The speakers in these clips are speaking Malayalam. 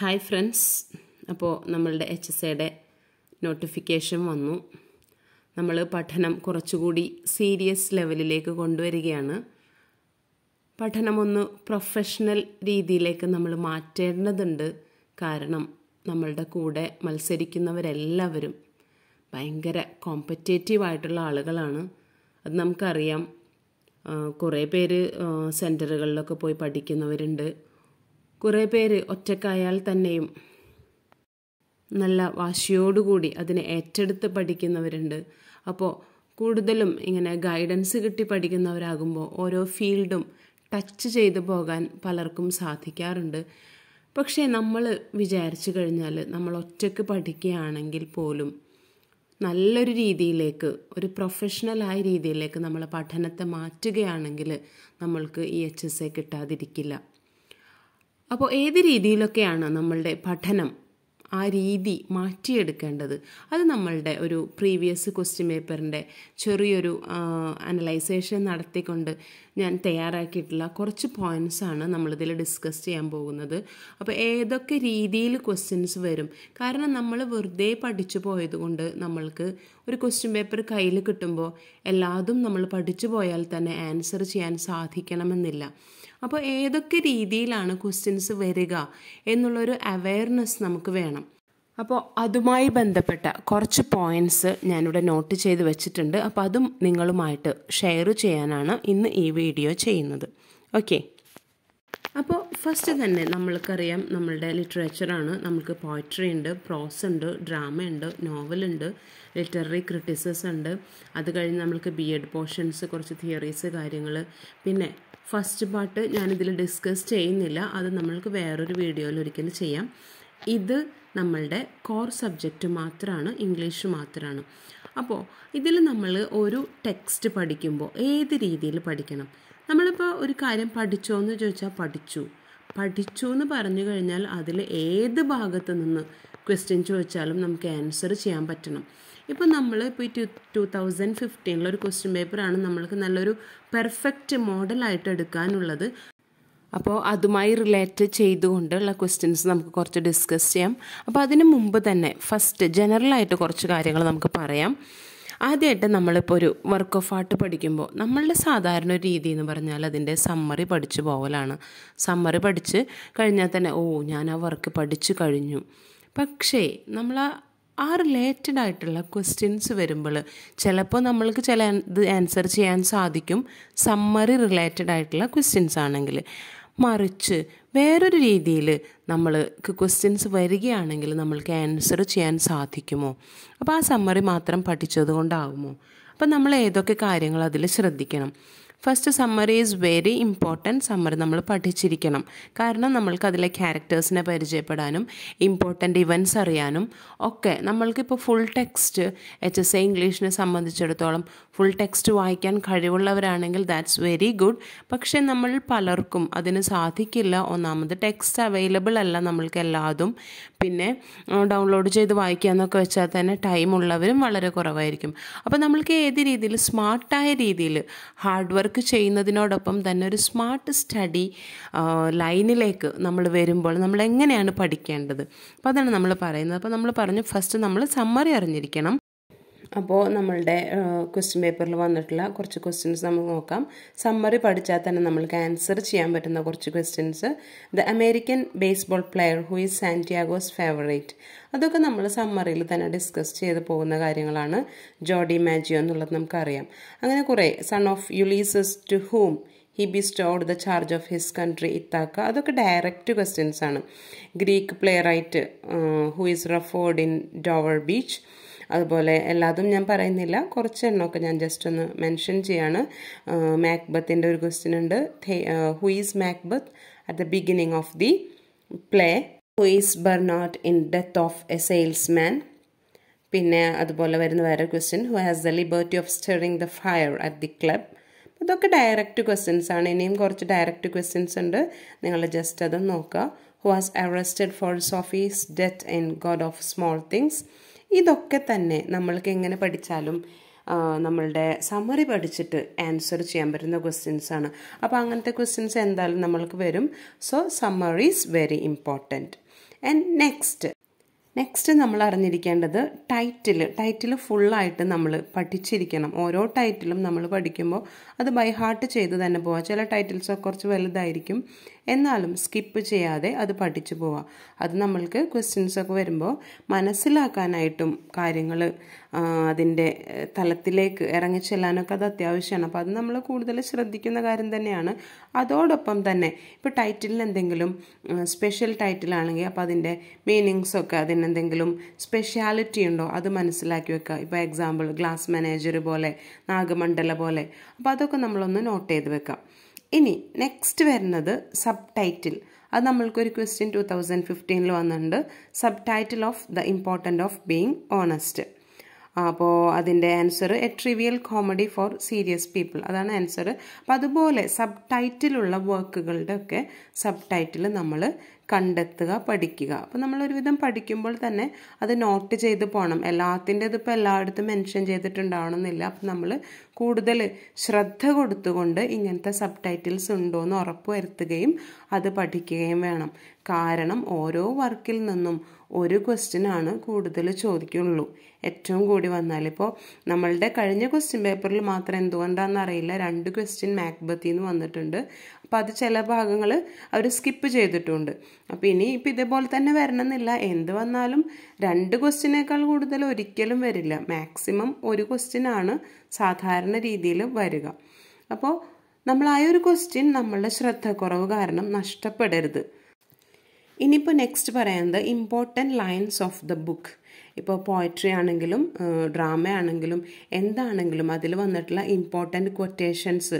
ഹായ് ഫ്രണ്ട്സ് അപ്പോൾ നമ്മളുടെ എച്ച് എസ് എയുടെ നോട്ടിഫിക്കേഷൻ വന്നു നമ്മൾ പഠനം കുറച്ചുകൂടി സീരിയസ് ലെവലിലേക്ക് കൊണ്ടുവരികയാണ് പഠനം ഒന്ന് പ്രൊഫഷണൽ രീതിയിലേക്ക് നമ്മൾ മാറ്റേണ്ടതുണ്ട് കാരണം നമ്മളുടെ കൂടെ മത്സരിക്കുന്നവരെല്ലാവരും ഭയങ്കര കോമ്പറ്റേറ്റീവ് ആയിട്ടുള്ള ആളുകളാണ് അത് നമുക്കറിയാം കുറേ പേര് സെൻറ്ററുകളിലൊക്കെ പോയി പഠിക്കുന്നവരുണ്ട് കുറേ പേര് ഒറ്റക്കായാൽ തന്നെയും നല്ല വാശിയോടുകൂടി അതിനെ ഏറ്റെടുത്ത് പഠിക്കുന്നവരുണ്ട് അപ്പോൾ കൂടുതലും ഇങ്ങനെ ഗൈഡൻസ് കിട്ടി പഠിക്കുന്നവരാകുമ്പോൾ ഓരോ ഫീൽഡും ടച്ച് ചെയ്തു പോകാൻ പലർക്കും സാധിക്കാറുണ്ട് പക്ഷേ നമ്മൾ വിചാരിച്ചു കഴിഞ്ഞാൽ നമ്മൾ ഒറ്റയ്ക്ക് പഠിക്കുകയാണെങ്കിൽ പോലും നല്ലൊരു രീതിയിലേക്ക് ഒരു പ്രൊഫഷണലായ രീതിയിലേക്ക് നമ്മളെ പഠനത്തെ മാറ്റുകയാണെങ്കിൽ നമ്മൾക്ക് ഈ എച്ച് എസ് എ കിട്ടാതിരിക്കില്ല അപ്പോൾ ഏത് രീതിയിലൊക്കെയാണ് നമ്മളുടെ പഠനം ആ രീതി മാറ്റിയെടുക്കേണ്ടത് അത് നമ്മളുടെ ഒരു പ്രീവിയസ് ക്വസ്റ്റ്യൻ പേപ്പറിൻ്റെ ചെറിയൊരു അനലൈസേഷൻ നടത്തിക്കൊണ്ട് ഞാൻ തയ്യാറാക്കിയിട്ടുള്ള കുറച്ച് പോയിൻറ്റ്സാണ് നമ്മളിതിൽ ഡിസ്കസ് ചെയ്യാൻ പോകുന്നത് അപ്പോൾ ഏതൊക്കെ രീതിയിൽ ക്വസ്റ്റ്യൻസ് വരും കാരണം നമ്മൾ വെറുതെ പഠിച്ചു പോയതുകൊണ്ട് നമ്മൾക്ക് ഒരു ക്വസ്റ്റ്യൻ പേപ്പർ കയ്യിൽ കിട്ടുമ്പോൾ എല്ലാതും നമ്മൾ പഠിച്ചു പോയാൽ തന്നെ ആൻസർ ചെയ്യാൻ സാധിക്കണമെന്നില്ല അപ്പോൾ ഏതൊക്കെ രീതിയിലാണ് ക്വസ്റ്റ്യൻസ് വരിക എന്നുള്ളൊരു അവയർനെസ് നമുക്ക് വേണം അപ്പോൾ അതുമായി ബന്ധപ്പെട്ട കുറച്ച് പോയിൻറ്റ്സ് ഞാനിവിടെ നോട്ട് ചെയ്ത് വെച്ചിട്ടുണ്ട് അപ്പോൾ അതും നിങ്ങളുമായിട്ട് ഷെയർ ചെയ്യാനാണ് ഇന്ന് ഈ വീഡിയോ ചെയ്യുന്നത് ഓക്കെ അപ്പോൾ ഫസ്റ്റ് തന്നെ നമ്മൾക്കറിയാം നമ്മളുടെ ലിറ്ററേച്ചറാണ് നമുക്ക് പോയട്രി ഉണ്ട് പ്രോസ് ഉണ്ട് ഡ്രാമ ഉണ്ട് നോവലുണ്ട് ലിറ്റററി ക്രിറ്റിസിസ് ഉണ്ട് അത് കഴിഞ്ഞ് നമ്മൾക്ക് ബി എഡ് പോർഷൻസ് കുറച്ച് തിയറീസ് കാര്യങ്ങൾ പിന്നെ ഫസ്റ്റ് പാർട്ട് ഞാനിതിൽ ഡിസ്കസ് ചെയ്യുന്നില്ല അത് നമ്മൾക്ക് വേറൊരു വീഡിയോയിൽ ഒരിക്കലും ചെയ്യാം ഇത് നമ്മളുടെ കോർ സബ്ജക്റ്റ് മാത്രമാണ് ഇംഗ്ലീഷ് മാത്രമാണ് അപ്പോൾ ഇതിൽ നമ്മൾ ഒരു ടെക്സ്റ്റ് പഠിക്കുമ്പോൾ ഏത് രീതിയിൽ പഠിക്കണം നമ്മളിപ്പോൾ ഒരു കാര്യം പഠിച്ചോ എന്ന് ചോദിച്ചാൽ പഠിച്ചു പഠിച്ചു എന്ന് പറഞ്ഞു കഴിഞ്ഞാൽ അതിൽ ഏത് ഭാഗത്ത് നിന്ന് ക്വസ്റ്റ്യൻ ചോദിച്ചാലും നമുക്ക് ആൻസർ ചെയ്യാൻ പറ്റണം ഇപ്പം നമ്മൾ ഇപ്പോൾ ഈ ടു ടു തൗസൻഡ് ഫിഫ്റ്റീനിലൊരു ക്വസ്റ്റ്യൻ പേപ്പറാണ് നമ്മൾക്ക് നല്ലൊരു പെർഫെക്റ്റ് മോഡലായിട്ട് എടുക്കാനുള്ളത് അപ്പോൾ അതുമായി റിലേറ്റ് ചെയ്തുകൊണ്ടുള്ള ക്വസ്റ്റ്യൻസ് നമുക്ക് കുറച്ച് ഡിസ്കസ് ചെയ്യാം അപ്പോൾ അതിന് മുമ്പ് തന്നെ ഫസ്റ്റ് ജനറലായിട്ട് കുറച്ച് കാര്യങ്ങൾ നമുക്ക് പറയാം ആദ്യമായിട്ട് നമ്മളിപ്പോൾ ഒരു വർക്ക് ഓഫ് ആർട്ട് പഠിക്കുമ്പോൾ നമ്മളുടെ സാധാരണ ഒരു രീതി എന്ന് പറഞ്ഞാൽ അതിൻ്റെ സമ്മറി പഠിച്ചു പോകലാണ് സമ്മറി പഠിച്ച് കഴിഞ്ഞാൽ തന്നെ ഓ ഞാൻ ആ വർക്ക് പഠിച്ചു കഴിഞ്ഞു പക്ഷേ നമ്മൾ ആ റിലേറ്റഡ് ആയിട്ടുള്ള ക്വസ്റ്റ്യൻസ് വരുമ്പോൾ ചിലപ്പോൾ നമ്മൾക്ക് ചില ഇത് ആൻസർ ചെയ്യാൻ സാധിക്കും സമ്മറി റിലേറ്റഡ് ആയിട്ടുള്ള ക്വസ്റ്റ്യൻസ് ആണെങ്കിൽ മറിച്ച് വേറൊരു രീതിയിൽ നമ്മൾക്ക് ക്വസ്റ്റ്യൻസ് വരികയാണെങ്കിൽ നമ്മൾക്ക് ആൻസർ ചെയ്യാൻ സാധിക്കുമോ അപ്പോൾ ആ സമ്മറി മാത്രം പഠിച്ചത് കൊണ്ടാകുമോ അപ്പോൾ നമ്മൾ ഏതൊക്കെ കാര്യങ്ങൾ അതിൽ ശ്രദ്ധിക്കണം first summary is very important summary നമ്മൾ പഠിച്ചിരിക്കണം കാരണം നമ്മൾക്ക് അതിലെ ക്യാരക്ടേഴ്സിനെ പരിചയപ്പെടാനും ഇമ്പോർട്ടൻ്റ് ഇവൻറ്റ്സ് അറിയാനും ഒക്കെ നമ്മൾക്കിപ്പോൾ full text H S A ഇംഗ്ലീഷിനെ സംബന്ധിച്ചിടത്തോളം ഫുൾ ടെക്സ്റ്റ് വായിക്കാൻ കഴിവുള്ളവരാണെങ്കിൽ ദാറ്റ്സ് വെരി ഗുഡ് പക്ഷേ നമ്മൾ പലർക്കും അതിന് സാധിക്കില്ല ഒന്നാമത് ടെക്സ്റ്റ് അവൈലബിൾ അല്ല നമ്മൾക്ക് എല്ലാതും പിന്നെ ഡൗൺലോഡ് ചെയ്ത് വായിക്കുക എന്നൊക്കെ വെച്ചാൽ തന്നെ ടൈം ഉള്ളവരും വളരെ കുറവായിരിക്കും അപ്പോൾ നമ്മൾക്ക് ഏത് രീതിയിൽ സ്മാർട്ടായ രീതിയിൽ ഹാർഡ് വർക്ക് ചെയ്യുന്നതിനോടൊപ്പം തന്നെ ഒരു സ്മാർട്ട് സ്റ്റഡി ലൈനിലേക്ക് നമ്മൾ വരുമ്പോൾ നമ്മൾ എങ്ങനെയാണ് പഠിക്കേണ്ടത് അപ്പോൾ അതാണ് നമ്മൾ പറയുന്നത് അപ്പോൾ നമ്മൾ പറഞ്ഞു ഫസ്റ്റ് നമ്മൾ സമ്മറി അറിഞ്ഞിരിക്കണം അപ്പോൾ നമ്മളുടെ ക്വസ്റ്റ്യൻ പേപ്പറിൽ വന്നിട്ടുള്ള കുറച്ച് ക്വസ്റ്റ്യൻസ് നമുക്ക് നോക്കാം സമ്മറി പഠിച്ചാൽ തന്നെ നമ്മൾക്ക് ആൻസർ ചെയ്യാൻ പറ്റുന്ന കുറച്ച് questions the American baseball player who is Santiago's favourite അതൊക്കെ നമ്മൾ സമ്മറിയിൽ തന്നെ ഡിസ്കസ് ചെയ്ത് പോകുന്ന കാര്യങ്ങളാണ് ജോഡി മാജിയോ എന്നുള്ളത് നമുക്കറിയാം അങ്ങനെ കുറേ son of Ulysses to whom he bestowed the charge of his country Ithaca അതൊക്കെ ഡയറക്റ്റ് ക്വസ്റ്റ്യൻസ് ആണ് ഗ്രീക്ക് പ്ലെയർ ആയിട്ട് who is referred in Dover beach അതുപോലെ എല്ലാതും ഞാൻ പറയുന്നില്ല കുറച്ച് എണ്ണമൊക്കെ ഞാൻ ജസ്റ്റ് ഒന്ന് മെൻഷൻ ചെയ്യാണ് മാക്ബത്തിൻ്റെ ഒരു ക്വസ്റ്റ്യൻ ഉണ്ട് who is Macbeth at the beginning of the play who is not in death of a salesman പിന്നെ അതുപോലെ വരുന്ന വേറെ question who has the liberty of stirring the fire at the club ഇതൊക്കെ ഡയറക്റ്റ് ക്വസ്റ്റ്യൻസ് ആണ് ഇനിയും കുറച്ച് ഡയറക്റ്റ് ക്വസ്റ്റ്യൻസ് ഉണ്ട് നിങ്ങൾ ജസ്റ്റ് അതും നോക്കുക who has arrested for Sophie's death in god of small things ഇതൊക്കെ തന്നെ നമ്മൾക്ക് എങ്ങനെ പഠിച്ചാലും നമ്മളുടെ സമ്മറി പഠിച്ചിട്ട് ആൻസർ ചെയ്യാൻ പറ്റുന്ന ക്വസ്റ്റ്യൻസ് ആണ് അപ്പോൾ അങ്ങനത്തെ ക്വസ്റ്റ്യൻസ് എന്തായാലും നമ്മൾക്ക് വരും so summary is very important and next next നമ്മൾ അറിഞ്ഞിരിക്കേണ്ടത് ടൈറ്റിൽ ടൈറ്റിൽ ഫുള്ളായിട്ട് നമ്മൾ പഠിച്ചിരിക്കണം ഓരോ ടൈറ്റിലും നമ്മൾ പഠിക്കുമ്പോൾ അത് ബൈ ഹാർട്ട് ചെയ്ത് തന്നെ പോവാം ചില ടൈറ്റിൽസൊക്കെ കുറച്ച് വലുതായിരിക്കും എന്നാലും സ്കിപ്പ് ചെയ്യാതെ അത് പഠിച്ചു പോവാം അത് നമ്മൾക്ക് ക്വസ്റ്റ്യൻസ് ഒക്കെ വരുമ്പോൾ മനസ്സിലാക്കാനായിട്ടും കാര്യങ്ങൾ അതിൻ്റെ തലത്തിലേക്ക് ഇറങ്ങിച്ചെല്ലാനൊക്കെ അത് അത്യാവശ്യമാണ് അപ്പോൾ അത് നമ്മൾ കൂടുതൽ ശ്രദ്ധിക്കുന്ന കാര്യം തന്നെയാണ് അതോടൊപ്പം തന്നെ ഇപ്പോൾ ടൈറ്റിലിന് എന്തെങ്കിലും സ്പെഷ്യൽ ടൈറ്റിലാണെങ്കിൽ അപ്പോൾ അതിൻ്റെ മീനിങ്സൊക്കെ അതിനെന്തെങ്കിലും സ്പെഷ്യാലിറ്റി ഉണ്ടോ അത് മനസ്സിലാക്കി വെക്കുക ഇപ്പോൾ എക്സാമ്പിൾ ഗ്ലാസ് മാനേജർ പോലെ നാഗമണ്ഡല പോലെ അപ്പോൾ അതൊക്കെ നമ്മളൊന്ന് നോട്ട് ചെയ്ത് വെക്കാം ഇനി നെക്സ്റ്റ് വരുന്നത് സബ് ടൈറ്റിൽ അത് നമ്മൾക്കൊരു ക്വസ്റ്റ്യൻ ടു തൗസൻഡ് ഫിഫ്റ്റീനിൽ വന്നിട്ടുണ്ട് subtitle of the important of being honest അപ്പോൾ അതിൻ്റെ answer a trivial comedy for serious people അതാണ് ആൻസർ അപ്പോൾ അതുപോലെ സബ് ടൈറ്റിലുള്ള വർക്കുകളുടെ ഒക്കെ സബ് ടൈറ്റിൽ നമ്മൾ കണ്ടെത്തുക പഠിക്കുക അപ്പോൾ നമ്മൾ ഒരുവിധം പഠിക്കുമ്പോൾ തന്നെ അത് നോട്ട് ചെയ്ത് പോകണം എല്ലാത്തിൻ്റെ ഇതിപ്പോൾ എല്ലായിടത്തും മെൻഷൻ ചെയ്തിട്ടുണ്ടാവണമെന്നില്ല അപ്പം നമ്മൾ കൂടുതൽ ശ്രദ്ധ കൊടുത്തുകൊണ്ട് ഇങ്ങനത്തെ സബ് ടൈറ്റിൽസ് ഉണ്ടോ എന്ന് ഉറപ്പ് വരുത്തുകയും അത് പഠിക്കുകയും വേണം കാരണം ഓരോ വർക്കിൽ നിന്നും ഒരു ക്വസ്റ്റ്യൻ ആണ് കൂടുതൽ ചോദിക്കുള്ളൂ ഏറ്റവും കൂടി വന്നാൽ ഇപ്പോൾ നമ്മളുടെ കഴിഞ്ഞ ക്വസ്റ്റ്യൻ പേപ്പറിൽ മാത്രം എന്തുകൊണ്ടാണെന്ന് അറിയില്ല രണ്ട് ക്വസ്റ്റ്യൻ മാക്ബത്തിന്ന് വന്നിട്ടുണ്ട് അപ്പം അത് ചില ഭാഗങ്ങൾ അവർ സ്കിപ്പ് ചെയ്തിട്ടുണ്ട് അപ്പോൾ ഇനി ഇപ്പം ഇതേപോലെ തന്നെ വരണമെന്നില്ല എന്ത് വന്നാലും രണ്ട് ക്വസ്റ്റിനേക്കാൾ കൂടുതൽ ഒരിക്കലും വരില്ല മാക്സിമം ഒരു ക്വസ്റ്റിനാണ് സാധാരണ രീതിയിൽ വരിക അപ്പോൾ നമ്മൾ ആ ഒരു ക്വസ്റ്റ്യൻ നമ്മളുടെ ശ്രദ്ധക്കുറവ് കാരണം നഷ്ടപ്പെടരുത് ഇനിയിപ്പോൾ നെക്സ്റ്റ് പറയുന്നത് important lines of the book ഇപ്പോൾ പോയട്രി ആണെങ്കിലും ഡ്രാമ ആണെങ്കിലും എന്താണെങ്കിലും അതിൽ വന്നിട്ടുള്ള ഇമ്പോർട്ടൻറ്റ് കൊട്ടേഷൻസ്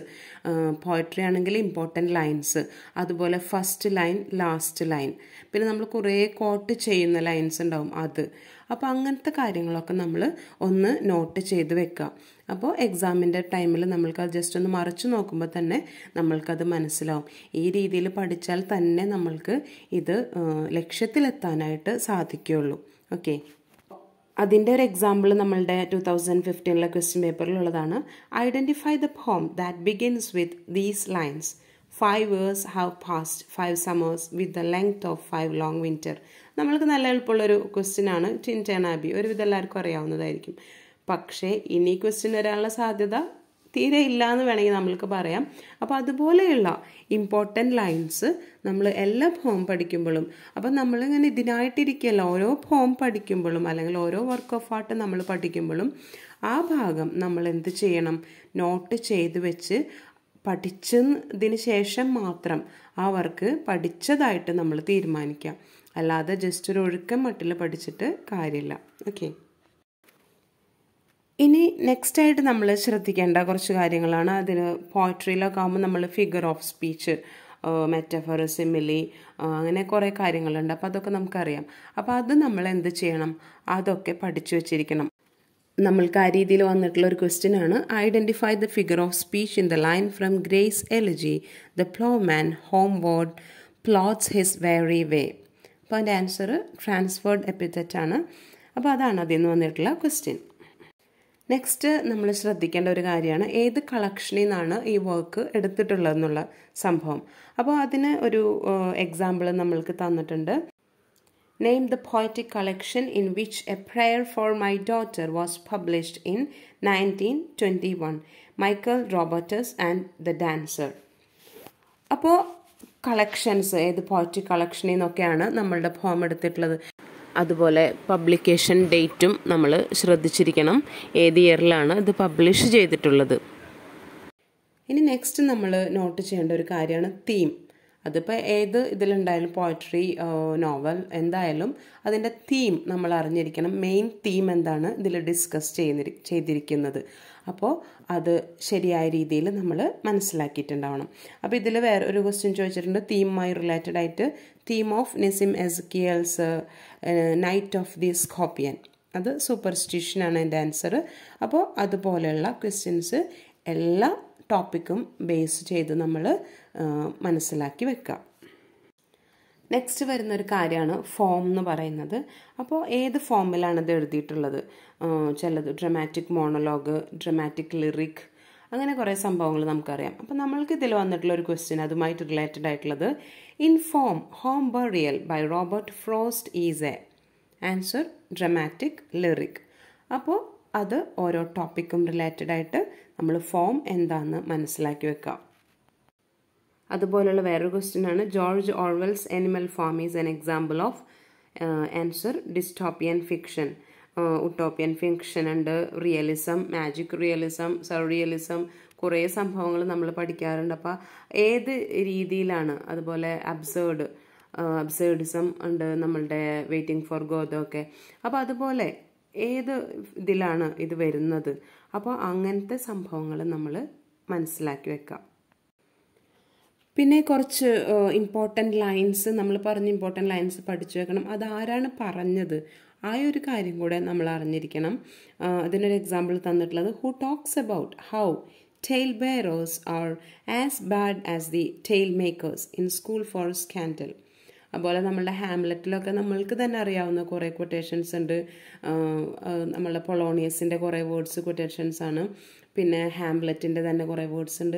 പോയട്രി ആണെങ്കിൽ ഇമ്പോർട്ടൻറ്റ് ലൈൻസ് അതുപോലെ ഫസ്റ്റ് ലൈൻ ലാസ്റ്റ് ലൈൻ പിന്നെ നമ്മൾ കുറേ കോട്ട് ചെയ്യുന്ന ലൈൻസ് ഉണ്ടാവും അത് അപ്പോൾ അങ്ങനത്തെ കാര്യങ്ങളൊക്കെ നമ്മൾ ഒന്ന് നോട്ട് ചെയ്ത് വെക്കുക അപ്പോൾ എക്സാമിൻ്റെ ടൈമിൽ നമ്മൾക്ക് ജസ്റ്റ് ഒന്ന് മറിച്ച് നോക്കുമ്പോൾ തന്നെ നമ്മൾക്കത് മനസ്സിലാവും ഈ രീതിയിൽ പഠിച്ചാൽ തന്നെ നമ്മൾക്ക് ഇത് ലക്ഷ്യത്തിലെത്താനായിട്ട് സാധിക്കുകയുള്ളൂ ഓക്കെ അതിൻ്റെ ഒരു എക്സാമ്പിൾ നമ്മളുടെ ടു തൗസൻഡ് ഫിഫ്റ്റീനിലെ ക്വസ്റ്റ്യൻ പേപ്പറിലുള്ളതാണ് identify the home that begins with these lines five years have past five summers with the length of five long winter നമ്മൾക്ക് നല്ല എളുപ്പമുള്ളൊരു ക്വസ്റ്റ്യൻ ആണ് ടിൻറ്റേൺ ആബി ഒരുവിധം എല്ലാവർക്കും അറിയാവുന്നതായിരിക്കും പക്ഷേ ഇനി ക്വസ്റ്റ്യൻ വരാനുള്ള സാധ്യത തീരെ ഇല്ല എന്ന് വേണമെങ്കിൽ നമ്മൾക്ക് പറയാം അപ്പോൾ അതുപോലെയുള്ള ഇമ്പോർട്ടൻ്റ് ലൈൻസ് നമ്മൾ എല്ലാ ഫോം പഠിക്കുമ്പോഴും അപ്പം നമ്മളിങ്ങനെ ഇതിനായിട്ടിരിക്കുകയല്ല ഓരോ ഫോം പഠിക്കുമ്പോഴും അല്ലെങ്കിൽ ഓരോ വർക്ക് ഓഫ് ആർട്ട് നമ്മൾ പഠിക്കുമ്പോഴും ആ ഭാഗം നമ്മൾ എന്ത് ചെയ്യണം നോട്ട് ചെയ്ത് വെച്ച് പഠിച്ചതിന് ശേഷം മാത്രം ആ വർക്ക് പഠിച്ചതായിട്ട് നമ്മൾ തീരുമാനിക്കാം അല്ലാതെ ജസ്റ്റ് ഒരു ഒഴുക്കം മട്ടിൽ പഠിച്ചിട്ട് കാര്യമില്ല ഓക്കെ ഇനി നെക്സ്റ്റ് ആയിട്ട് നമ്മൾ ശ്രദ്ധിക്കേണ്ട കുറച്ച് കാര്യങ്ങളാണ് അതിന് പോയട്രിയിലൊക്കെ ആകുമ്പോൾ നമ്മൾ figure of speech metaphor simile അങ്ങനെ കുറേ കാര്യങ്ങളുണ്ട് അപ്പോൾ അതൊക്കെ നമുക്കറിയാം അപ്പോൾ അത് നമ്മൾ എന്ത് ചെയ്യണം അതൊക്കെ പഠിച്ചു വെച്ചിരിക്കണം നമ്മൾക്ക് ആ രീതിയിൽ വന്നിട്ടുള്ള ഒരു ക്വസ്റ്റ്യൻ ആണ് identify the figure of speech in the line from Gray's elegy the ploughman homeward plots his weary way അപ്പോൾ അതിൻ്റെ ആൻസർ ട്രാൻസ്ഫേർഡ് എപ്പിത്തറ്റാണ് അപ്പോൾ അതാണ് അതിൽ നിന്ന് വന്നിട്ടുള്ള ക്വസ്റ്റ്യൻ നെക്സ്റ്റ് നമ്മൾ ശ്രദ്ധിക്കേണ്ട ഒരു കാര്യമാണ് ഏത് കളക്ഷനിൽ നിന്നാണ് ഈ വർക്ക് എടുത്തിട്ടുള്ളതെന്നുള്ള സംഭവം അപ്പോൾ അതിന് ഒരു എക്സാമ്പിൾ നമ്മൾക്ക് തന്നിട്ടുണ്ട് name the poetic collection in which a prayer for my daughter was published in nineteen twenty one Michael Robartes and the dancer അപ്പോൾ കളക്ഷൻസ് ഏത് പോയറ്റിക് കളക്ഷനിൽ നിന്നൊക്കെയാണ് നമ്മളുടെ ഫോം എടുത്തിട്ടുള്ളത് അതുപോലെ പബ്ലിക്കേഷൻ ഡേറ്റും നമ്മൾ ശ്രദ്ധിച്ചിരിക്കണം ഏത് ഇയറിലാണ് ഇത് പബ്ലിഷ് ചെയ്തിട്ടുള്ളത് ഇനി നെക്സ്റ്റ് നമ്മൾ നോട്ട് ചെയ്യേണ്ട ഒരു കാര്യമാണ് തീം അതിപ്പോൾ ഏത് ഇതിലുണ്ടായാലും പോയട്രി നോവൽ എന്തായാലും അതിൻ്റെ തീം നമ്മൾ അറിഞ്ഞിരിക്കണം മെയിൻ തീം എന്താണ് ഇതിൽ ഡിസ്കസ് ചെയ്യുന്ന ചെയ്തിരിക്കുന്നത് അപ്പോൾ അത് ശരിയായ രീതിയിൽ നമ്മൾ മനസ്സിലാക്കിയിട്ടുണ്ടാവണം അപ്പോൾ ഇതിൽ വേറെ ഒരു ക്വസ്റ്റ്യൻ ചോദിച്ചിട്ടുണ്ട് തീമുമായി റിലേറ്റഡ് ആയിട്ട് theme of Nissim Ezekiel's night of the scorpion അത് സൂപ്പർസ്റ്റിഷ്യനാണ് എൻ്റെ ആൻസർ അപ്പോൾ അതുപോലെയുള്ള ക്വസ്റ്റ്യൻസ് എല്ലാ ടോപ്പിക്കും ബേസ് ചെയ്ത് നമ്മൾ മനസ്സിലാക്കി വെക്കുക നെക്സ്റ്റ് വരുന്ന ഒരു കാര്യമാണ് ഫോം എന്ന് പറയുന്നത് അപ്പോൾ ഏത് ഫോമിലാണത് ഇത് എഴുതിയിട്ടുള്ളത് ചിലത് ഡ്രമാറ്റിക് മോണലോഗ് ഡ്രമാറ്റിക് ലിറിക് അങ്ങനെ കുറേ സംഭവങ്ങൾ നമുക്കറിയാം അപ്പോൾ നമ്മൾക്ക് ഇതിൽ വന്നിട്ടുള്ള ഒരു ക്വസ്റ്റ്യൻ അതുമായിട്ട് റിലേറ്റഡ് ആയിട്ടുള്ളത് in form home burial by Robert Frost is a answer dramatic lyric അപ്പോൾ അത് ഓരോ ടോപ്പിക്കും റിലേറ്റഡ് ആയിട്ട് നമ്മൾ ഫോം എന്താണെന്ന് മനസ്സിലാക്കി വെക്കാം അതുപോലെയുള്ള വേറൊരു ക്വസ്റ്റ്യൻ ആണ് George Orwell's animal farm is an example of answer dystopian fiction utopian fiction ഉണ്ട് റിയലിസം മാജിക് റിയലിസം സർറിയലിസം കുറേ സംഭവങ്ങൾ നമ്മൾ പഠിക്കാറുണ്ട് അപ്പോൾ ഏത് രീതിയിലാണ് അതുപോലെ അബ്സേർഡ് അബ്സേർഡിസം uh, ഉണ്ട് നമ്മളുടെ വെയിറ്റിംഗ് ഫോർ ഗോദോ ഒക്കെ അപ്പോൾ അതുപോലെ ഏത് ഇതിലാണ് ഇത് വരുന്നത് അപ്പോൾ അങ്ങനത്തെ സംഭവങ്ങൾ നമ്മൾ മനസ്സിലാക്കി വെക്കാം പിന്നെ കുറച്ച് ഇമ്പോർട്ടൻ്റ് ലൈൻസ് നമ്മൾ പറഞ്ഞ ഇമ്പോർട്ടൻ്റ് ലൈൻസ് പഠിച്ചു വെക്കണം അത് ആരാണ് പറഞ്ഞത് ആ ഒരു കാര്യം കൂടെ നമ്മൾ അറിഞ്ഞിരിക്കണം അതിനൊരു എക്സാമ്പിൾ തന്നിട്ടുള്ളത് who talks about how tale bearers are as bad as the tale makers in school for scandal അതുപോലെ നമ്മളുടെ ഹാംലെറ്റിലൊക്കെ നമ്മൾക്ക് തന്നെ അറിയാവുന്ന കുറേ കൊട്ടേഷൻസ് ഉണ്ട് നമ്മളുടെ പൊളോണിയസിൻ്റെ കുറേ വേർഡ്സ് കൊട്ടേഷൻസ് ആണ് പിന്നെ ഹാംലെറ്റിൻ്റെ തന്നെ കുറേ വേർഡ്സ് ഉണ്ട്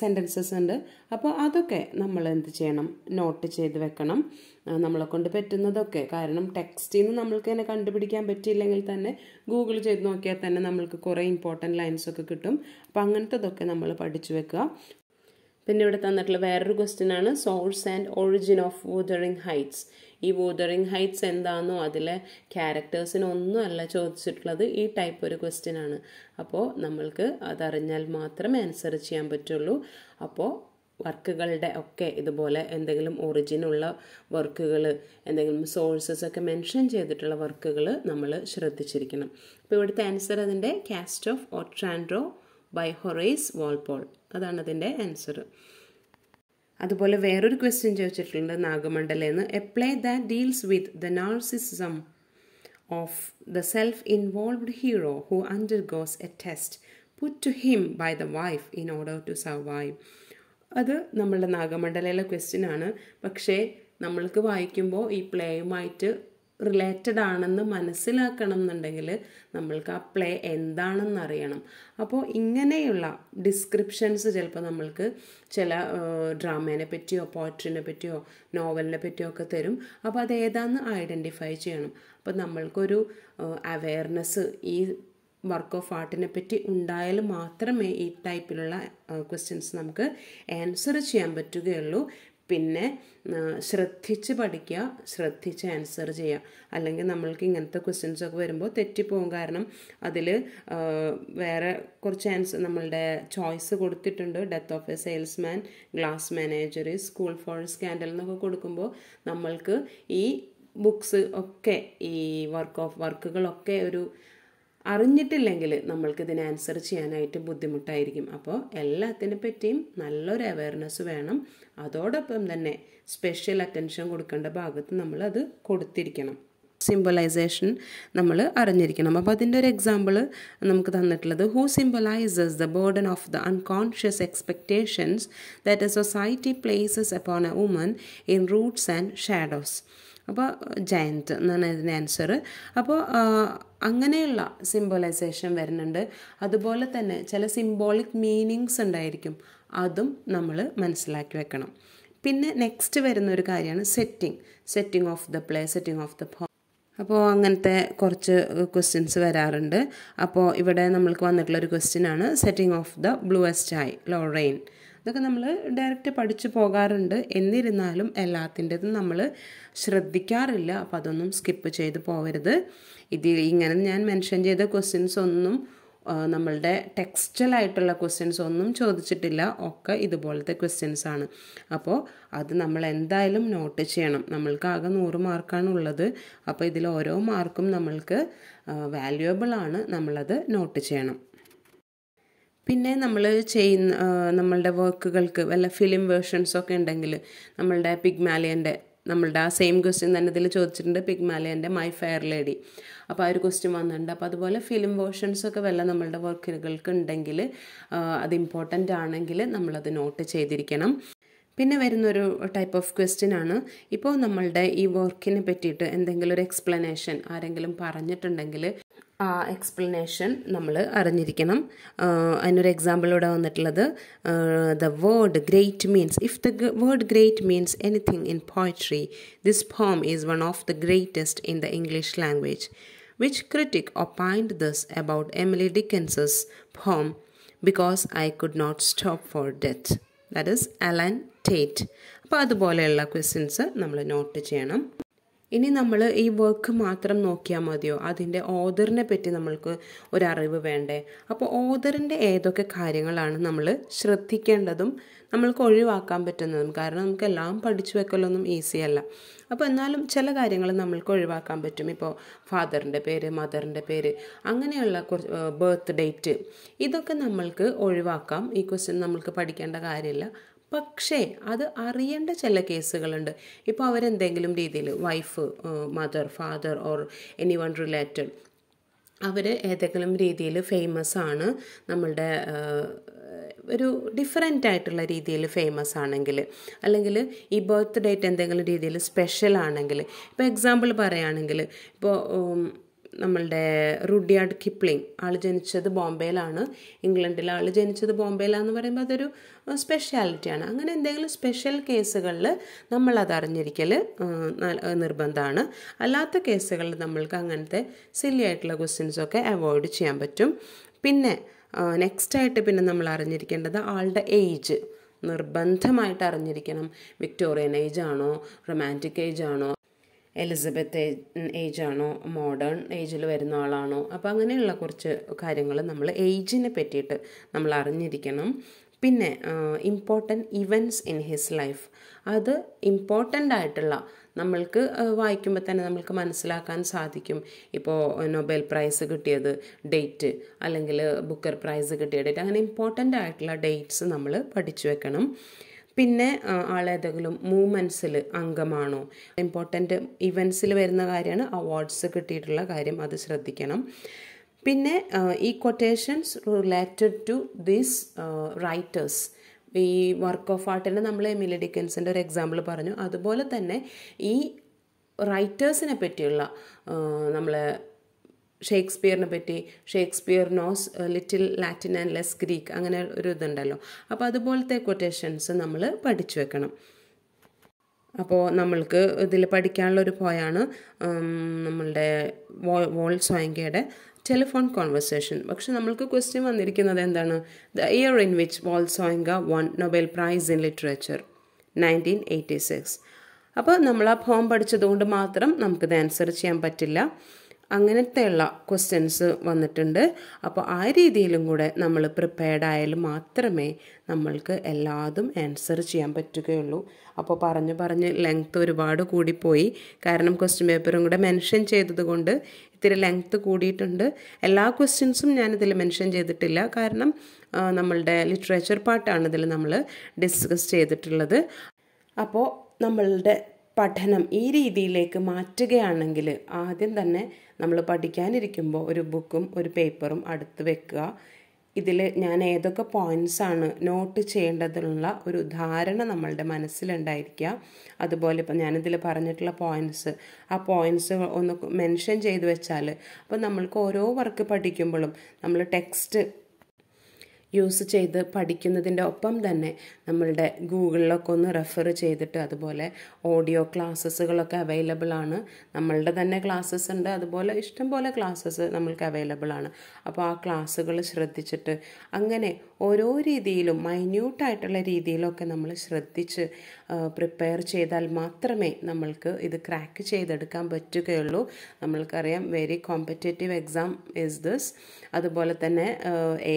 സെൻറ്റൻസസ് ഉണ്ട് അപ്പോൾ അതൊക്കെ നമ്മൾ എന്ത് ചെയ്യണം നോട്ട് ചെയ്ത് വെക്കണം നമ്മളെ കൊണ്ട് പറ്റുന്നതൊക്കെ കാരണം ടെക്സ്റ്റിൽ നിന്ന് നമ്മൾക്ക് തന്നെ കണ്ടുപിടിക്കാൻ പറ്റിയില്ലെങ്കിൽ തന്നെ ഗൂഗിൾ ചെയ്ത് നോക്കിയാൽ തന്നെ നമ്മൾക്ക് കുറേ ഇമ്പോർട്ടൻറ്റ് ലൈൻസൊക്കെ കിട്ടും അപ്പോൾ അങ്ങനത്തതൊക്കെ നമ്മൾ പഠിച്ചു വെക്കുക പിന്നെ ഇവിടെ തന്നിട്ടുള്ള വേറൊരു ക്വസ്റ്റ്യൻ ആണ് source and origin of Wuthering Heights ഈ വൂതറിങ് ഹൈറ്റ്സ് എന്താണെന്നോ അതിലെ ക്യാരക്ടേഴ്സിനൊന്നും അല്ല ചോദിച്ചിട്ടുള്ളത് ഈ ടൈപ്പ് ഒരു ക്വസ്റ്റ്യൻ ആണ് അപ്പോൾ നമ്മൾക്ക് അതറിഞ്ഞാൽ മാത്രമേ ആൻസർ ചെയ്യാൻ പറ്റുള്ളൂ അപ്പോൾ വർക്കുകളുടെ ഒക്കെ ഇതുപോലെ എന്തെങ്കിലും ഒറിജിനുള്ള വർക്കുകൾ എന്തെങ്കിലും സോഴ്സസ് ഒക്കെ മെൻഷൻ ചെയ്തിട്ടുള്ള വർക്കുകൾ നമ്മൾ ശ്രദ്ധിച്ചിരിക്കണം അപ്പോൾ ഇവിടുത്തെ ആൻസർ അതിൻ്റെ castle of Otranto by Horace Walpole അതാണ് അതിൻ്റെ ആൻസർ അതുപോലെ വേറൊരു ക്വസ്റ്റ്യൻ ചോദിച്ചിട്ടുണ്ട് നാഗമണ്ഡലെന്ന് a play that deals with the narcissism of the self involved hero who undergoes a test put to him by the wife in order to survive അത് നമ്മളുടെ നാഗമണ്ഡലയിലെ ക്വസ്റ്റ്യൻ ആണ് പക്ഷേ നമ്മൾക്ക് വായിക്കുമ്പോൾ ഈ പ്ലേയുമായിട്ട് റിലേറ്റഡ് ആണെന്ന് മനസ്സിലാക്കണം എന്നുണ്ടെങ്കിൽ നമ്മൾക്ക് ആ പ്ലേ എന്താണെന്ന് അറിയണം അപ്പോൾ ഇങ്ങനെയുള്ള ഡിസ്ക്രിപ്ഷൻസ് ചിലപ്പോൾ നമ്മൾക്ക് ചില ഡ്രാമേനെ പറ്റിയോ പോറ്ററിനെ പറ്റിയോ നോവലിനെ പറ്റിയോ ഒക്കെ തരും അപ്പോൾ അത് ഏതാണെന്ന് ഐഡൻറ്റിഫൈ ചെയ്യണം അപ്പോൾ നമ്മൾക്കൊരു അവെയർനെസ് ഈ വർക്ക് ഓഫ് ആർട്ടിനെ പറ്റി ഉണ്ടായാൽ മാത്രമേ ഈ ടൈപ്പിലുള്ള ക്വസ്റ്റ്യൻസ് നമുക്ക് ആൻസർ ചെയ്യാൻ പറ്റുകയുള്ളൂ പിന്നെ ശ്രദ്ധിച്ച് പഠിക്കുക ശ്രദ്ധിച്ച് ആൻസർ ചെയ്യുക അല്ലെങ്കിൽ നമ്മൾക്ക് ഇങ്ങനത്തെ ക്വസ്റ്റ്യൻസ് ഒക്കെ വരുമ്പോൾ തെറ്റിപ്പോകും കാരണം അതിൽ വേറെ കുറച്ച് ആൻസർ നമ്മളുടെ ചോയ്സ് കൊടുത്തിട്ടുണ്ട് death of a salesman glass menagerie school for scandal എന്നൊക്കെ കൊടുക്കുമ്പോൾ നമ്മൾക്ക് ഈ ബുക്സ് ഒക്കെ ഈ വർക്ക് ഓഫ് വർക്കുകളൊക്കെ ഒരു അറിഞ്ഞിട്ടില്ലെങ്കിൽ നമ്മൾക്കിതിന് ആൻസർ ചെയ്യാനായിട്ട് ബുദ്ധിമുട്ടായിരിക്കും അപ്പോൾ എല്ലാത്തിനെ പറ്റിയും നല്ലൊരു അവയർനെസ് വേണം അതോടൊപ്പം തന്നെ സ്പെഷ്യൽ അറ്റൻഷൻ കൊടുക്കേണ്ട ഭാഗത്ത് നമ്മൾ അത് കൊടുത്തിരിക്കണം സിംബലൈസേഷൻ നമ്മൾ അറിഞ്ഞിരിക്കണം അപ്പോൾ അതിൻ്റെ ഒരു എക്സാമ്പിൾ നമുക്ക് തന്നിട്ടുള്ളത് who symbolises the burden of the unconscious expectations that a society places upon a woman in roots and shadows അപ്പോൾ ജയൻറ്റ് എന്നാണ് ഇതിൻ്റെ ആൻസർ അപ്പോൾ അങ്ങനെയുള്ള സിംബലൈസേഷൻ വരുന്നുണ്ട് അതുപോലെ തന്നെ ചില സിംബോളിക് മീനിങ്സ് ഉണ്ടായിരിക്കും അതും നമ്മൾ മനസ്സിലാക്കി വെക്കണം പിന്നെ നെക്സ്റ്റ് വരുന്ന ഒരു കാര്യമാണ് setting setting of the play setting of the അപ്പോൾ അങ്ങനത്തെ കുറച്ച് ക്വസ്റ്റ്യൻസ് വരാറുണ്ട് അപ്പോൾ ഇവിടെ നമ്മൾക്ക് വന്നിട്ടുള്ള ഒരു ക്വസ്റ്റ്യൻ ആണ് setting of the bluest eye Lorain ഇതൊക്കെ നമ്മൾ ഡയറക്റ്റ് പഠിച്ചു പോകാറുണ്ട് എന്നിരുന്നാലും എല്ലാത്തിൻ്റെതും നമ്മൾ ശ്രദ്ധിക്കാറില്ല അപ്പോൾ അതൊന്നും സ്കിപ്പ് ചെയ്ത് പോകരുത് ഇത് ഇങ്ങനെ ഞാൻ മെൻഷൻ ചെയ്ത ക്വസ്റ്റ്യൻസ് ഒന്നും നമ്മളുടെ ടെക്സ്റ്റലായിട്ടുള്ള ക്വസ്റ്റ്യൻസ് ഒന്നും ചോദിച്ചിട്ടില്ല ഒക്കെ ഇതുപോലത്തെ ക്വസ്റ്റ്യൻസ് ആണ് അപ്പോൾ അത് നമ്മൾ എന്തായാലും നോട്ട് ചെയ്യണം നമ്മൾക്ക് ആകെ നൂറ് മാർക്കാണ് ഉള്ളത് അപ്പോൾ ഇതിൽ ഓരോ മാർക്കും നമ്മൾക്ക് വാല്യുവബിൾ ആണ് നമ്മളത് നോട്ട് ചെയ്യണം പിന്നെ നമ്മൾ ചെയ്യുന്ന നമ്മളുടെ വർക്കുകൾക്ക് വല്ല ഫിലിം വേർഷൻസൊക്കെ ഉണ്ടെങ്കിൽ നമ്മളുടെ പിഗ്മാലിയൻ്റെ നമ്മളുടെ ആ സെയിം ക്വസ്റ്റ്യൻ തന്നെ ഇതിൽ ചോദിച്ചിട്ടുണ്ട് പിഗ്മാലിയൻ്റെ മൈ ഫെയർ ലേഡി അപ്പോൾ ആ ഒരു ക്വസ്റ്റ്യൻ വന്നിട്ടുണ്ട് അപ്പോൾ അതുപോലെ ഫിലിം വേർഷൻസൊക്കെ വല്ല നമ്മളുടെ വർക്കുകൾക്ക് ഉണ്ടെങ്കിൽ അത് ഇമ്പോർട്ടൻ്റ് ആണെങ്കിൽ നമ്മളത് നോട്ട് ചെയ്തിരിക്കണം പിന്നെ വരുന്നൊരു ടൈപ്പ് ഓഫ് ക്വസ്റ്റ്യൻ ആണ് ഇപ്പോൾ നമ്മളുടെ ഈ വർക്കിനെ പറ്റിയിട്ട് എന്തെങ്കിലും ഒരു എക്സ്പ്ലനേഷൻ ആരെങ്കിലും പറഞ്ഞിട്ടുണ്ടെങ്കിൽ ആ എക്സ്പ്ലനേഷൻ നമ്മൾ അറിഞ്ഞിരിക്കണം അതിനൊരു എക്സാമ്പിളിലൂടെ വന്നിട്ടുള്ളത് the word great means if the word great means anything in poetry this form is one of the greatest in the English language which critic opined thus about Emily Dickinson's form because I could not stop for death that is Allen Tate അപ്പോൾ അതുപോലെയുള്ള ക്വസ്റ്റ്യൻസ് നമ്മൾ നോട്ട് ചെയ്യണം ഇനി നമ്മൾ ഈ വർക്ക് മാത്രം നോക്കിയാൽ മതിയോ അതിൻ്റെ ഓദറിനെ പറ്റി നമ്മൾക്ക് ഒരറിവ് വേണ്ടേ അപ്പോൾ ഓദറിൻ്റെ ഏതൊക്കെ കാര്യങ്ങളാണ് നമ്മൾ ശ്രദ്ധിക്കേണ്ടതും നമ്മൾക്ക് ഒഴിവാക്കാൻ പറ്റുന്നതും കാരണം നമുക്ക് എല്ലാം പഠിച്ചു വെക്കലൊന്നും ഈസി അല്ല അപ്പോൾ എന്നാലും ചില കാര്യങ്ങൾ നമ്മൾക്ക് ഒഴിവാക്കാൻ പറ്റും ഇപ്പോൾ ഫാദറിൻ്റെ പേര് മദറിൻ്റെ പേര് അങ്ങനെയുള്ള കുറച്ച് ബർത്ത് ഡേറ്റ് ഇതൊക്കെ നമ്മൾക്ക് ഒഴിവാക്കാം ഈ ക്വസ്റ്റ്യൻ നമ്മൾക്ക് പഠിക്കേണ്ട കാര്യമില്ല പക്ഷേ അത് അറിയേണ്ട ചില കേസുകളുണ്ട് ഇപ്പോൾ അവരെന്തെങ്കിലും രീതിയിൽ wife mother father or any one related അവർ ഏതെങ്കിലും രീതിയിൽ ഫേമസ് ആണ് നമ്മളുടെ ഒരു ഡിഫറെൻ്റ് ആയിട്ടുള്ള രീതിയിൽ ഫേമസ് ആണെങ്കിൽ അല്ലെങ്കിൽ ഈ ബർത്ത് ഡേറ്റ് എന്തെങ്കിലും രീതിയിൽ സ്പെഷ്യൽ ആണെങ്കിൽ ഇപ്പോൾ എക്സാമ്പിൾ പറയുകയാണെങ്കിൽ ഇപ്പോൾ നമ്മളുടെ റുഡിയാർഡ് കിപ്ലിംഗ് ആൾ ജനിച്ചത് ബോംബെയിലാണ് ഇംഗ്ലണ്ടിൽ ആൾ ജനിച്ചത് ബോംബെയിലാണെന്ന് പറയുമ്പോൾ അതൊരു സ്പെഷ്യാലിറ്റിയാണ് അങ്ങനെ എന്തെങ്കിലും സ്പെഷ്യൽ കേസുകളിൽ നമ്മളത് അറിഞ്ഞിരിക്കൽ നിർബന്ധമാണ് അല്ലാത്ത കേസുകളിൽ നമ്മൾക്ക് അങ്ങനത്തെ സില്ലി ആയിട്ടുള്ള ക്വസ്റ്റ്യൻസൊക്കെ അവോയ്ഡ് ചെയ്യാൻ പറ്റും പിന്നെ നെക്സ്റ്റ് ആയിട്ട് പിന്നെ നമ്മൾ അറിഞ്ഞിരിക്കേണ്ടത് ആളുടെ ഏജ് നിർബന്ധമായിട്ട് അറിഞ്ഞിരിക്കണം വിക്ടോറിയൻ ഏജ് ആണോ റൊമാൻറ്റിക് ഏജ് ആണോ എലിസബത്ത് ഏജ് ആണോ മോഡേൺ ഏജിൽ വരുന്ന ആളാണോ അപ്പോൾ അങ്ങനെയുള്ള കുറച്ച് കാര്യങ്ങൾ നമ്മൾ ഏജിനെ പറ്റിയിട്ട് നമ്മൾ അറിഞ്ഞിരിക്കണം പിന്നെ important events in his life അത് ഇമ്പോർട്ടൻ്റ് ആയിട്ടുള്ള നമ്മൾക്ക് വായിക്കുമ്പോൾ തന്നെ നമ്മൾക്ക് മനസ്സിലാക്കാൻ സാധിക്കും ഇപ്പോൾ നൊബേൽ പ്രൈസ് കിട്ടിയത് ഡേറ്റ് അല്ലെങ്കിൽ ബുക്കർ പ്രൈസ് കിട്ടിയ ഡേറ്റ് അങ്ങനെ ഇമ്പോർട്ടൻ്റ് ആയിട്ടുള്ള ഡേറ്റ്സ് നമ്മൾ പഠിച്ചു വെക്കണം പിന്നെ ആളേതെങ്കിലും മൂവ്മെൻസിൽ അംഗമാണോ ഇമ്പോർട്ടൻ്റ് ഇവൻസിൽ വരുന്ന കാര്യമാണ് അവാർഡ്സ് കിട്ടിയിട്ടുള്ള കാര്യം അത് ശ്രദ്ധിക്കണം പിന്നെ ഈ quotations related to these writers ഈ വർക്ക് ഓഫ് ആർട്ടിൻ്റെ നമ്മൾ എമിലി ഡിക്കൻസിൻ്റെ ഒരു എക്സാമ്പിൾ പറഞ്ഞു അതുപോലെ തന്നെ ഈ റൈറ്റേഴ്സിനെ പറ്റിയുള്ള നമ്മൾ ഷേക്സ്പിയറിനെ പറ്റി Shakespeare knows little Latin and less Greek അങ്ങനെ ഒരു ഇതുണ്ടല്ലോ അപ്പോൾ അതുപോലത്തെ കൊട്ടേഷൻസ് നമ്മൾ പഠിച്ചു വെക്കണം അപ്പോൾ നമ്മൾക്ക് ഇതിൽ പഠിക്കാനുള്ളൊരു പോയാണ് നമ്മളുടെ വോൾ വോൾ സ്വയങ്കയുടെ ടെലിഫോൺ കോൺവെർസേഷൻ പക്ഷെ നമ്മൾക്ക് ക്വസ്റ്റ്യൻ വന്നിരിക്കുന്നത് എന്താണ് the year in which Wole Soyinka won Nobel prize in literature nineteen eighty six അപ്പോൾ നമ്മൾ ആ ഫോം പഠിച്ചതുകൊണ്ട് മാത്രം നമുക്കിത് ആൻസർ ചെയ്യാൻ പറ്റില്ല അങ്ങനത്തെയുള്ള ക്വസ്റ്റ്യൻസ് വന്നിട്ടുണ്ട് അപ്പോൾ ആ രീതിയിലും കൂടെ നമ്മൾ പ്രിപ്പയർഡ് ആയാലും മാത്രമേ നമ്മൾക്ക് എല്ലാതും ആൻസർ ചെയ്യാൻ പറ്റുകയുള്ളൂ അപ്പോൾ പറഞ്ഞു പറഞ്ഞ് ലെങ്ത്ത് ഒരുപാട് കൂടിപ്പോയി കാരണം ക്വസ്റ്റ്യൻ പേപ്പറും കൂടെ മെൻഷൻ ചെയ്തതുകൊണ്ട് ഇത്തിരി ലെങ്ത്ത് കൂടിയിട്ടുണ്ട് എല്ലാ ക്വസ്റ്റ്യൻസും ഞാനിതിൽ മെൻഷൻ ചെയ്തിട്ടില്ല കാരണം നമ്മളുടെ ലിറ്ററേച്ചർ പാർട്ടാണ് ഇതിൽ നമ്മൾ ഡിസ്കസ് ചെയ്തിട്ടുള്ളത് അപ്പോൾ നമ്മളുടെ പഠനം ഈ രീതിയിലേക്ക് മാറ്റുകയാണെങ്കിൽ ആദ്യം തന്നെ നമ്മൾ പഠിക്കാനിരിക്കുമ്പോൾ ഒരു ബുക്കും ഒരു പേപ്പറും അടുത്ത് വെക്കുക ഇതിൽ ഞാൻ ഏതൊക്കെ ആണ് നോട്ട് ചെയ്യേണ്ടതുള്ള ഒരു ധാരണ നമ്മളുടെ മനസ്സിലുണ്ടായിരിക്കുക അതുപോലെ ഇപ്പം ഞാനിതിൽ പറഞ്ഞിട്ടുള്ള പോയിൻസ് ആ പോയിൻസ് ഒന്ന് മെൻഷൻ ചെയ്തു വെച്ചാൽ അപ്പോൾ നമ്മൾക്ക് ഓരോ വർക്ക് പഠിക്കുമ്പോഴും നമ്മൾ ടെക്സ്റ്റ് യൂസ് ചെയ്ത് പഠിക്കുന്നതിൻ്റെ ഒപ്പം തന്നെ നമ്മളുടെ ഗൂഗിളിലൊക്കെ ഒന്ന് റെഫർ ചെയ്തിട്ട് അതുപോലെ ഓഡിയോ ക്ലാസ്സസുകളൊക്കെ അവൈലബിൾ ആണ് നമ്മളുടെ തന്നെ ക്ലാസ്സസ് ഉണ്ട് അതുപോലെ ഇഷ്ടംപോലെ ക്ലാസ്സസ് നമ്മൾക്ക് അവൈലബിൾ ആണ് അപ്പോൾ ആ ക്ലാസ്സുകൾ ശ്രദ്ധിച്ചിട്ട് അങ്ങനെ ഓരോ രീതിയിലും മൈന്യൂട്ടായിട്ടുള്ള രീതിയിലൊക്കെ നമ്മൾ ശ്രദ്ധിച്ച് പ്രിപ്പയർ ചെയ്താൽ മാത്രമേ നമ്മൾക്ക് ഇത് ക്രാക്ക് ചെയ്തെടുക്കാൻ പറ്റുകയുള്ളൂ നമ്മൾക്കറിയാം very competitive exam is this അതുപോലെ തന്നെ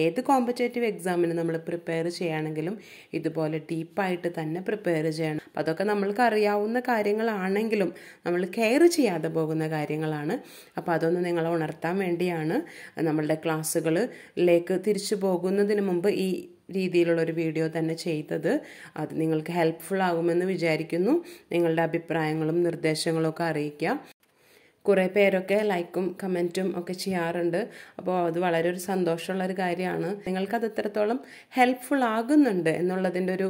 ഏത് കോമ്പറ്റേറ്റീവ് എക്സാമിന് നമ്മൾ പ്രിപ്പയർ ചെയ്യുകയാണെങ്കിലും ഇതുപോലെ ഡീപ്പായിട്ട് തന്നെ പ്രിപ്പയർ ചെയ്യണം അപ്പോൾ അതൊക്കെ നമ്മൾക്ക് അറിയാവുന്ന കാര്യങ്ങളാണെങ്കിലും നമ്മൾ കെയർ ചെയ്യാതെ പോകുന്ന കാര്യങ്ങളാണ് അപ്പോൾ അതൊന്ന് നിങ്ങളെ ഉണർത്താൻ വേണ്ടിയാണ് നമ്മളുടെ ക്ലാസ്സുകളിലേക്ക് തിരിച്ചു പോകുന്നതിന് മുമ്പ് ഈ രീതിയിലുള്ളൊരു വീഡിയോ തന്നെ ചെയ്തത് അത് നിങ്ങൾക്ക് ഹെൽപ്ഫുൾ ആകുമെന്ന് വിചാരിക്കുന്നു നിങ്ങളുടെ അഭിപ്രായങ്ങളും നിർദ്ദേശങ്ങളും ഒക്കെ അറിയിക്കുക കുറേ പേരൊക്കെ ലൈക്കും കമൻറ്റും ഒക്കെ ചെയ്യാറുണ്ട് അപ്പോൾ അത് വളരെ ഒരു സന്തോഷമുള്ള ഒരു കാര്യമാണ് നിങ്ങൾക്കത് എത്രത്തോളം ഹെൽപ്ഫുൾ ആകുന്നുണ്ട് എന്നുള്ളതിൻ്റെ ഒരു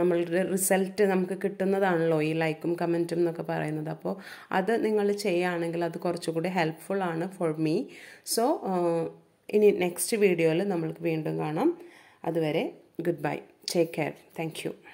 നമ്മളുടെ റിസൾട്ട് നമുക്ക് കിട്ടുന്നതാണല്ലോ ഈ ലൈക്കും കമൻറ്റും എന്നൊക്കെ പറയുന്നത് അപ്പോൾ അത് നിങ്ങൾ ചെയ്യുകയാണെങ്കിൽ അത് കുറച്ചുകൂടി ഹെൽപ്ഫുൾ ആണ് ഫോർ മീ സോ ഇനി നെക്സ്റ്റ് വീഡിയോയിൽ നമ്മൾക്ക് വീണ്ടും കാണാം അതുവരെ goodbye take care thank